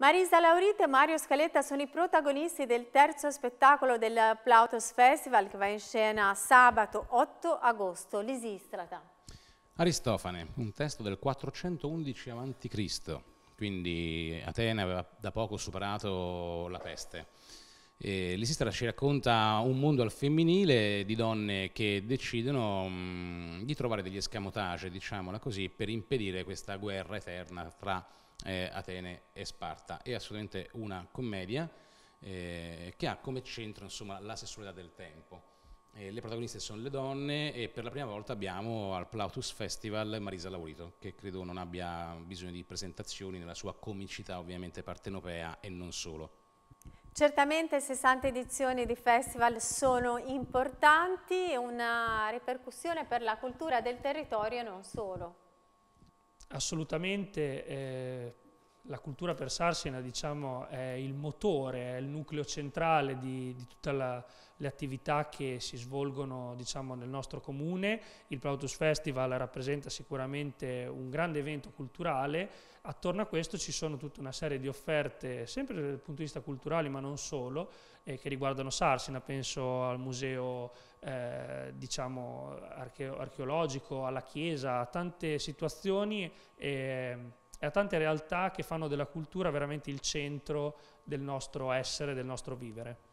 Marisa Laurita e Mario Scaletta sono i protagonisti del terzo spettacolo del Plautus Festival che va in scena sabato 8 agosto, l'Isistrata. Aristofane, un testo del 411 a.C., quindi Atene aveva da poco superato la peste. L'Isistrata ci racconta un mondo al femminile di donne che decidono mh, mm, di trovare degli escamotage, diciamola così, per impedire questa guerra eterna tra eh, Atene e Sparta. È assolutamente una commedia eh, che ha come centro insomma, la sessualità del tempo. Eh, le protagoniste sono le donne e per la prima volta abbiamo al Plautus Festival Marisa Laurito, che credo non abbia bisogno di presentazioni nella sua comicità ovviamente partenopea e non solo. Certamente 60 edizioni di festival sono importanti una ripercussione per la cultura del territorio e non solo assolutamente eh, la cultura per Sarsena diciamo, è il motore, è il nucleo centrale di, di tutte le attività che si svolgono diciamo, nel nostro comune. Il Plautus Festival rappresenta sicuramente un grande evento culturale. Attorno a questo ci sono tutta una serie di offerte, sempre dal punto di vista culturale, ma non solo, eh, che riguardano Sarsena. Penso al museo eh, diciamo, archeo archeologico, alla chiesa, a tante situazioni. Eh, e a tante realtà che fanno della cultura veramente il centro del nostro essere, del nostro vivere.